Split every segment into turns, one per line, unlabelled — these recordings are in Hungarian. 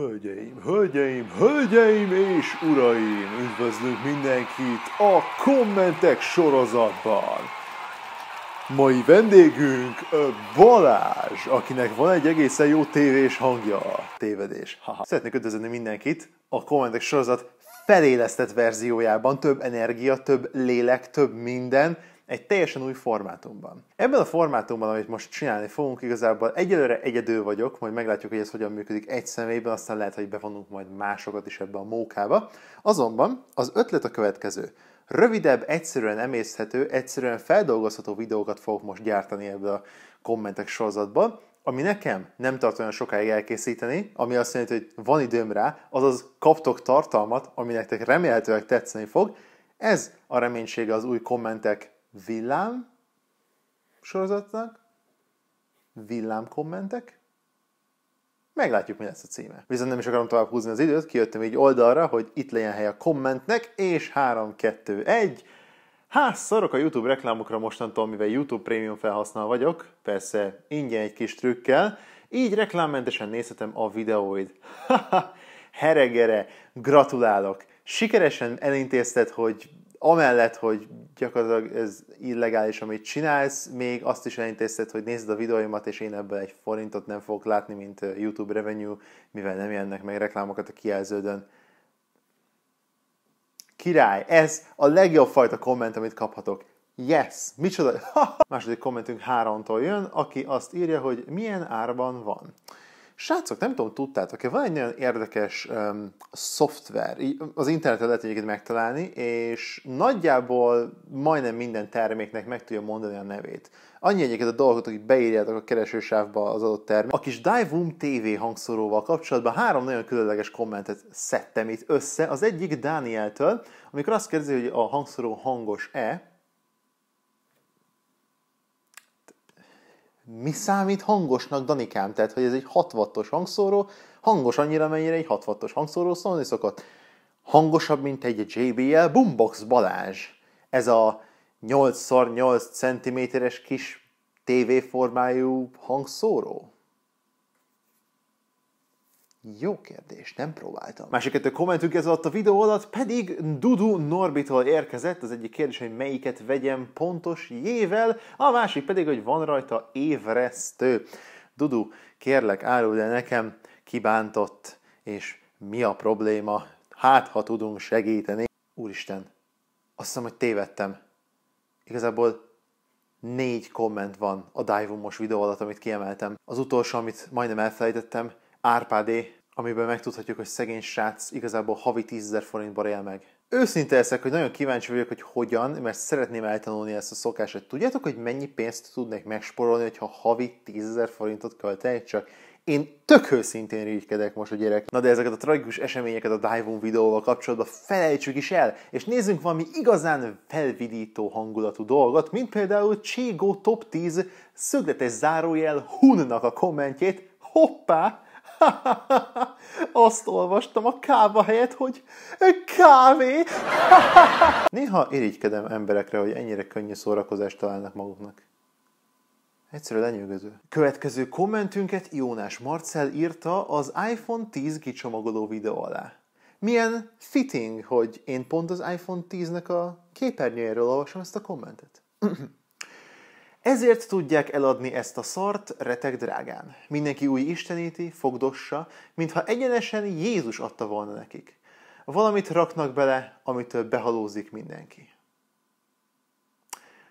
Hölgyeim, hölgyeim, hölgyeim és uraim! Üdvözlünk mindenkit a kommentek sorozatban! Mai vendégünk Balázs, akinek van egy egészen jó tévés hangja. Tévedés. Haha. Szeretnék üdvözölni mindenkit a kommentek sorozat felélesztett verziójában. Több energia, több lélek, több minden egy teljesen új formátumban. Ebben a formátumban, amit most csinálni fogunk, igazából egyelőre egyedül vagyok, majd meglátjuk, hogy ez hogyan működik egy személyben, aztán lehet, hogy bevonunk majd másokat is ebbe a mókába. Azonban az ötlet a következő. Rövidebb, egyszerűen emészhető, egyszerűen feldolgozható videókat fogok most gyártani ebből a kommentek sorozatban, ami nekem nem tart olyan sokáig elkészíteni, ami azt jelenti, hogy van időm rá, azaz kaptok tartalmat, ami nektek remélhetőleg tetszeni fog. Ez a reménysége az új kommentek villám sorozatnak, villám kommentek, Meglátjuk, mi lesz a címe. Viszont nem is akarom tovább húzni az időt, kijöttem így oldalra, hogy itt legyen hely a kommentnek, és 3, 2, 1. Hát szarok a YouTube reklámokra mostantól, mivel YouTube Premium felhasználó vagyok, persze ingyen egy kis trükkel, így reklámmentesen nézhetem a videóid. Heregere, gratulálok! Sikeresen elintézted, hogy amellett, hogy gyakorlatilag ez illegális, amit csinálsz, még azt is elintézted, hogy nézd a videóimat, és én ebből egy forintot nem fogok látni, mint YouTube revenue, mivel nem jönnek meg reklámokat a kijelződön. Király, ez a legjobb fajta komment, amit kaphatok. Yes! Micsoda? Második kommentünk Hárontól jön, aki azt írja, hogy milyen árban van. Srácok, nem tudom, tudtátok-e, van egy nagyon érdekes um, szoftver, az interneten lehet egyébként megtalálni, és nagyjából majdnem minden terméknek meg tudja mondani a nevét. Annyi egyébként a dolgot, hogy beírjátok a keresősávba az adott termék. A kis Dive Room TV hangszoróval kapcsolatban három nagyon különleges kommentet szedtem itt össze. Az egyik Dánieltől, amikor azt kérdezi, hogy a hangszoró hangos-e, mi számít hangosnak, Danikám? Tehát, hogy ez egy 6 wattos hangszóró, hangos annyira, mennyire egy 6 wattos hangszóró szólni szokott. Hangosabb, mint egy JBL Boombox Balázs. Ez a 8x8 cm-es kis TV formájú hangszóró. Jó kérdés, nem próbáltam. Másik kettő kommentünk ez alatt a videó alatt pedig Dudu Norbitól érkezett. Az egyik kérdés, hogy melyiket vegyem pontos jével, a másik pedig, hogy van rajta évresztő. Dudu, kérlek, árulj el nekem, kibántott, és mi a probléma? Hát, ha tudunk segíteni. Úristen, azt hiszem, hogy tévedtem. Igazából négy komment van a dive videó alatt, amit kiemeltem. Az utolsó, amit majdnem elfelejtettem, Árpádé, amiben megtudhatjuk, hogy szegény srác igazából havi ezer forintba él meg. Őszinte leszek, hogy nagyon kíváncsi vagyok, hogy hogyan, mert szeretném eltanulni ezt a hogy Tudjátok, hogy mennyi pénzt tudnék megsporolni, hogyha havi ezer forintot költenék csak? Én tök őszintén rígykedek most a gyerek. Na de ezeket a tragikus eseményeket a dive videóval kapcsolatban felejtsük is el, és nézzünk valami igazán felvidító hangulatú dolgot, mint például Cségó Top 10 szögletes zárójel Hunnak a kommentjét, hoppá, Azt olvastam a káva helyett, hogy kávé. Néha irigykedem emberekre, hogy ennyire könnyű szórakozást találnak maguknak. Egyszerűen lenyűgöző. Következő kommentünket Jónás Marcel írta az iPhone 10 kicsomagoló videó alá. Milyen fitting, hogy én pont az iPhone 10-nek a képernyőjéről olvasom ezt a kommentet. Ezért tudják eladni ezt a szart retek drágán. Mindenki új isteníti, fogdossa, mintha egyenesen Jézus adta volna nekik. Valamit raknak bele, amitől behalózik mindenki.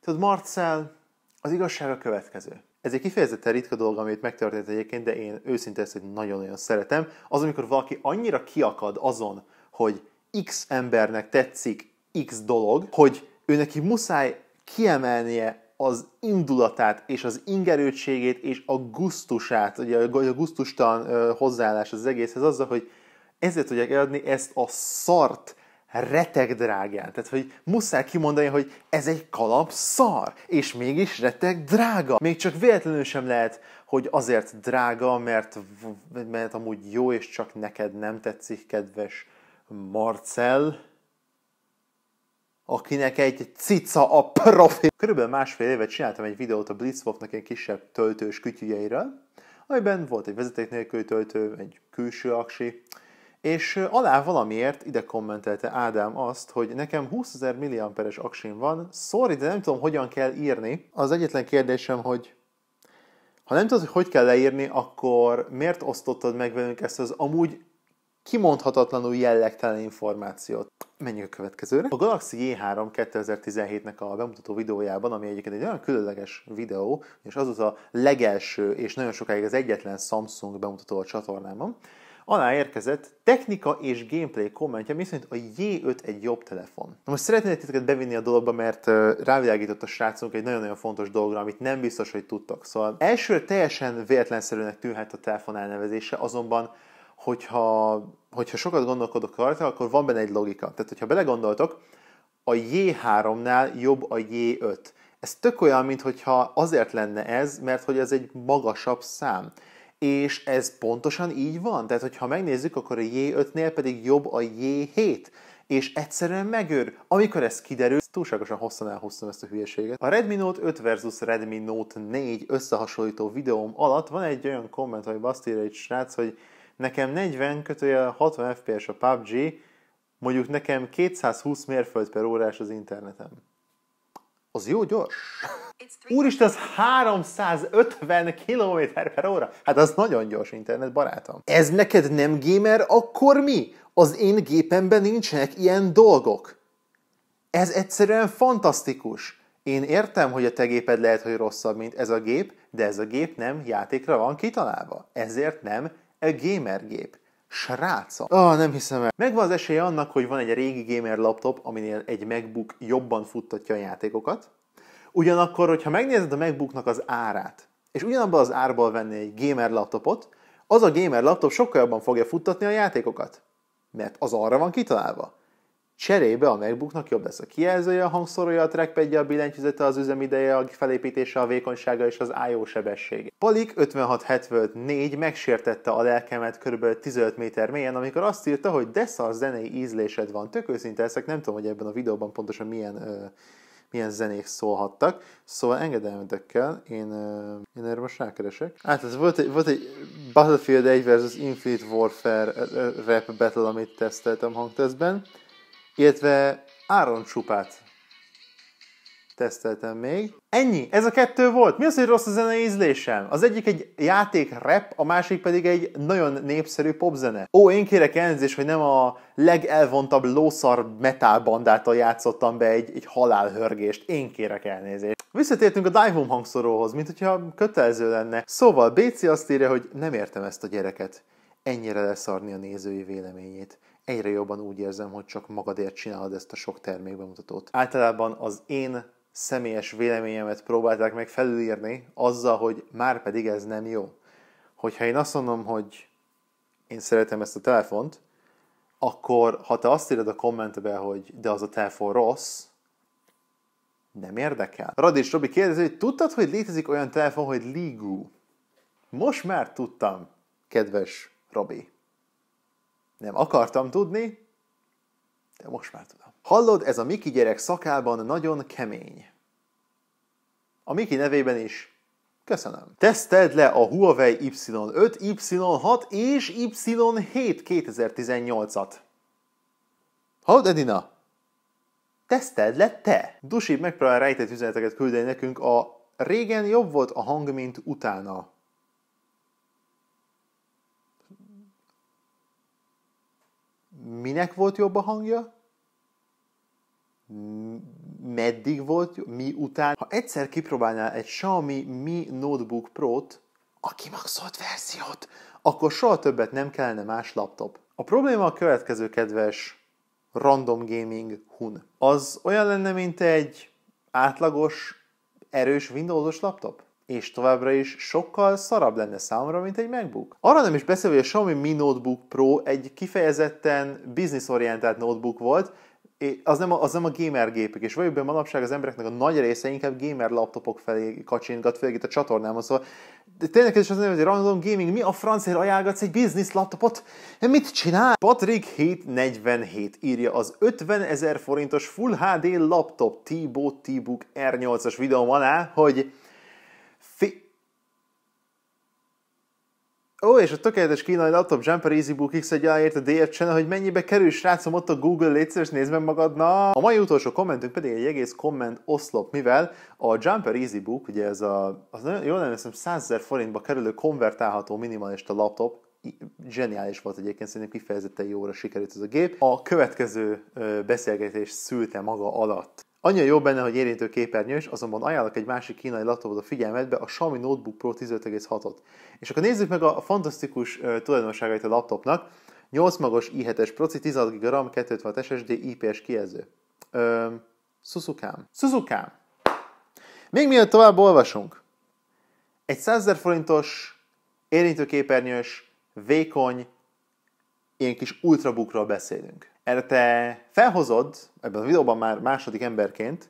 Tudod, Marcel, az igazság a következő. Ez egy kifejezetten ritka dolog, amit megtörtént egyébként, de én őszintén ezt nagyon-nagyon szeretem. Az, amikor valaki annyira kiakad azon, hogy X embernek tetszik X dolog, hogy ő neki muszáj kiemelnie az indulatát és az ingerőtségét és a gusztusát, ugye a gusztustan hozzáállás az egészhez azzal, hogy ezért tudják eladni ezt a szart reteg drágán. Tehát, hogy muszáj kimondani, hogy ez egy kalap szar, és mégis reteg drága. Még csak véletlenül sem lehet, hogy azért drága, mert, mert amúgy jó, és csak neked nem tetszik, kedves Marcel akinek egy cica a profi. Körülbelül másfél éve csináltam egy videót a Blitzwolfnak egy kisebb töltős kütyüjeiről, amiben volt egy vezeték nélküli töltő, egy külső aksi, és alá valamiért ide kommentelte Ádám azt, hogy nekem 20.000 milliamperes aksim van, sorry, de nem tudom, hogyan kell írni. Az egyetlen kérdésem, hogy ha nem tudod, hogy hogy kell leírni, akkor miért osztottad meg velünk ezt az amúgy kimondhatatlanul jellegtelen információt. Menjünk a következőre. A Galaxy J3 2017-nek a bemutató videójában, ami egyébként egy olyan különleges videó, és az az a legelső és nagyon sokáig az egyetlen Samsung bemutató a csatornámon, alá érkezett technika és gameplay kommentje, miszerint a J5 egy jobb telefon. Na most szeretnék titeket bevinni a dologba, mert rávilágított a srácunk egy nagyon-nagyon fontos dologra, amit nem biztos, hogy tudtak. Szóval elsőre teljesen véletlenszerűnek tűnhet a telefon elnevezése, azonban hogyha, hogyha sokat gondolkodok rajta, akkor van benne egy logika. Tehát, hogyha belegondoltok, a J3-nál jobb a J5. Ez tök olyan, mintha azért lenne ez, mert hogy ez egy magasabb szám. És ez pontosan így van. Tehát, hogyha megnézzük, akkor a J5-nél pedig jobb a J7 és egyszerűen megőr. Amikor ez kiderül, túlságosan hosszan elhoztam ezt a hülyeséget. A Redmi Note 5 versus Redmi Note 4 összehasonlító videóm alatt van egy olyan komment, ami azt írja egy srác, hogy nekem 40 kötője 60 fps a PUBG, mondjuk nekem 220 mérföld per órás az internetem. Az jó gyors. Úristen, az 350 km per óra. Hát az nagyon gyors internet, barátom. Ez neked nem gamer, akkor mi? Az én gépemben nincsenek ilyen dolgok. Ez egyszerűen fantasztikus. Én értem, hogy a te géped lehet, hogy rosszabb, mint ez a gép, de ez a gép nem játékra van kitalálva. Ezért nem gamer gép. Sráca! Ah, nem hiszem el. Megvan az esélye annak, hogy van egy régi gamer laptop, aminél egy MacBook jobban futtatja a játékokat. Ugyanakkor, hogyha megnézed a MacBooknak az árát, és ugyanabban az árból venni egy gamer laptopot, az a gamer laptop sokkal jobban fogja futtatni a játékokat. Mert az arra van kitalálva. Cserébe a MacBooknak jobb lesz a kijelzője, a hangszorolja, a trackpadje, a billentyűzete, az üzemideje, a felépítése, a vékonysága és az IO sebessége. Palik 5674 megsértette a lelkemet kb. 15 méter mélyen, amikor azt írta, hogy de szar zenei ízlésed van. Tök őszinte Ezek nem tudom, hogy ebben a videóban pontosan milyen ö, milyen zenék szólhattak. Szóval engedelmetekkel én, én erre most rákeresek. Hát ez volt egy, volt egy Battlefield 1 versus Infinite Warfare rap battle, amit teszteltem hangtesztben illetve Áron csupát teszteltem még. Ennyi, ez a kettő volt. Mi az, hogy rossz a zene ízlésem? Az egyik egy játék rap, a másik pedig egy nagyon népszerű popzene. Ó, én kérek elnézést, hogy nem a legelvontabb lószar metal bandától játszottam be egy, egy halálhörgést. Én kérek elnézést. Visszatértünk a Dive hangszoróhoz, mint hogyha kötelező lenne. Szóval Béci azt írja, hogy nem értem ezt a gyereket. Ennyire leszarni a nézői véleményét egyre jobban úgy érzem, hogy csak magadért csinálod ezt a sok termékbemutatót. Általában az én személyes véleményemet próbálták meg felülírni azzal, hogy már pedig ez nem jó. Hogyha én azt mondom, hogy én szeretem ezt a telefont, akkor ha te azt írod a kommentbe, hogy de az a telefon rossz, nem érdekel. Radis Robi kérdezi, hogy tudtad, hogy létezik olyan telefon, hogy Ligu? Most már tudtam, kedves Robi. Nem akartam tudni, de most már tudom. Hallod, ez a Miki gyerek szakában nagyon kemény. A Miki nevében is Köszönöm. Teszted le a Huawei Y5, Y6 és Y7 2018-at. Hallod, Edina? Teszted le te! Dusi megpróbál rejtett üzeneteket küldeni nekünk a régen jobb volt a hang, mint utána minek volt jobb a hangja, meddig volt, mi után. Ha egyszer kipróbálnál egy Xiaomi Mi Notebook Pro-t, a kimaxolt verziót, akkor soha többet nem kellene más laptop. A probléma a következő, kedves random gaming hun. Az olyan lenne, mint egy átlagos, erős Windowsos laptop? és továbbra is sokkal szarabb lenne számomra, mint egy MacBook. Arra nem is beszélve, hogy a Xiaomi Mi Notebook Pro egy kifejezetten bizniszorientált notebook volt, az nem, a, az nem a gamer gépek, és valójában manapság az embereknek a nagy része inkább gamer laptopok felé kacsingat, főleg itt a csatornámon, szóval de tényleg ez az nem, hogy random gaming, mi a francért ajánlgatsz egy business laptopot? Mit csinál? Patrick 747 írja az 50 ezer forintos Full HD laptop T-Bot T-Book R8-as videóm alá, hogy Ó, és a tökéletes kínai laptop Jumper EasyBook X1 aláért a DF Channel, hogy mennyibe kerül, srácom, ott a Google létszeres, nézd meg magadna! A mai utolsó kommentünk pedig egy egész komment oszlop, mivel a Jumper EasyBook, ugye ez a, az nagyon, jól emlékszem, 100 ezer forintba kerülő konvertálható minimalista laptop, zseniális volt egyébként, szerintem kifejezetten jóra sikerült ez a gép. A következő beszélgetés szülte maga alatt. Annyira jó benne, hogy érintő képernyős, azonban ajánlok egy másik kínai laptopot a figyelmetbe, a Xiaomi Notebook Pro 15,6-ot. És akkor nézzük meg a fantasztikus tulajdonságait a laptopnak. 8 magas i7-es proci, 16 GB RAM, 256 SSD, IPS kijelző. Suzukám. Suzukám! Még mielőtt tovább olvasunk, egy 100 000 forintos, érintőképernyős, vékony, ilyen kis ultrabookról beszélünk. Erre te felhozod ebben a videóban már második emberként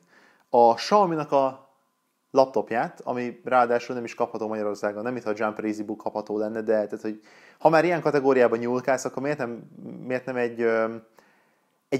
a Xiaomi-nak a laptopját, ami ráadásul nem is kapható Magyarországon, nem mintha a Jump Easy Book kapható lenne, de tehát, hogy ha már ilyen kategóriában nyúlkálsz, akkor miért nem, miért nem egy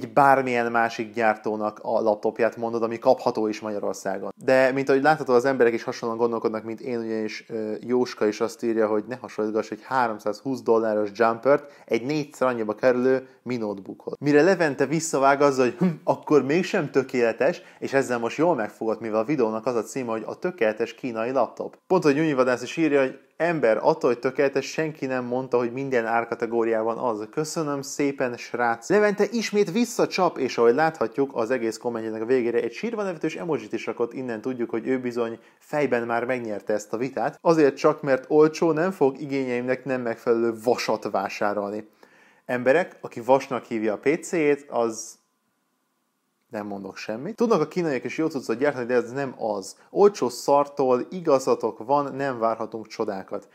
egy bármilyen másik gyártónak a laptopját mondod, ami kapható is Magyarországon. De mint ahogy látható, az emberek is hasonlóan gondolkodnak, mint én, ugyanis Jóska is azt írja, hogy ne hasonlítgass egy 320 dolláros jumpert egy négyszer annyiba kerülő mi notebookot. Mire Levente visszavág azzal, hogy hm, akkor mégsem tökéletes, és ezzel most jól megfogott, mivel a videónak az a címe, hogy a tökéletes kínai laptop. Pont, hogy Nyújnyi is írja, hogy ember, attól, hogy tökéletes, senki nem mondta, hogy minden árkategóriában az. Köszönöm szépen, srác. Levente ismét visszacsap, és ahogy láthatjuk, az egész kommentjének a végére egy sírva nevetős emojit is rakott, innen tudjuk, hogy ő bizony fejben már megnyerte ezt a vitát. Azért csak, mert olcsó nem fog igényeimnek nem megfelelő vasat vásárolni. Emberek, aki vasnak hívja a PC-jét, az nem mondok semmit. Tudnak a kínaiak is jó cuccot gyártani, de ez nem az. Olcsó szartól igazatok van, nem várhatunk csodákat.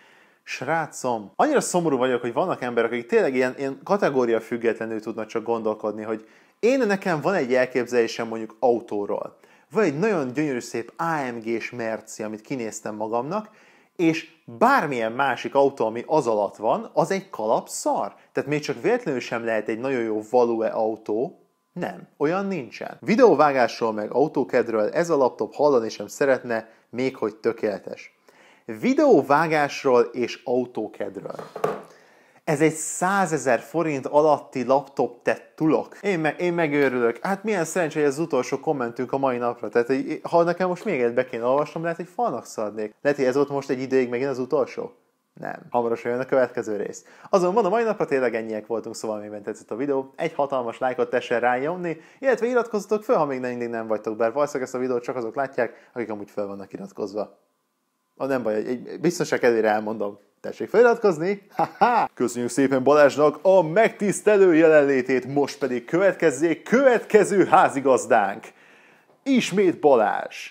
Srácom, annyira szomorú vagyok, hogy vannak emberek, akik tényleg ilyen, ilyen kategória függetlenül tudnak csak gondolkodni, hogy én nekem van egy elképzelésem mondjuk autóról. vagy egy nagyon gyönyörű szép AMG-s merci, amit kinéztem magamnak, és bármilyen másik autó, ami az alatt van, az egy kalap Tehát még csak véletlenül sem lehet egy nagyon jó value autó, nem, olyan nincsen. Videóvágásról meg autókedről ez a laptop hallani sem szeretne, még hogy tökéletes. Videóvágásról és autókedről. Ez egy 100 ezer forint alatti laptop tett tulok. Én, me- én megőrülök. Hát milyen szerencsé, hogy ez az utolsó kommentünk a mai napra. Tehát, ha nekem most még egyet be kéne olvasnom, lehet, hogy falnak szadnék. Lehet, hogy ez volt most egy ideig megint az utolsó. Nem. Hamarosan jön a következő rész. Azonban a mai napra tényleg ennyiek voltunk, szóval miben tetszett a videó, egy hatalmas lájkot tessen rányomni, illetve iratkozzatok fel, ha még mindig nem vagytok, bár valószínűleg ezt a videót csak azok látják, akik amúgy fel vannak iratkozva. A ah, nem baj, egy biztonság kedvére elmondom. Tessék feliratkozni! Ha-ha! Köszönjük szépen Balázsnak a megtisztelő jelenlétét, most pedig következzék következő házigazdánk! Ismét Balázs!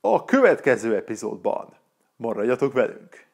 A következő epizódban maradjatok velünk!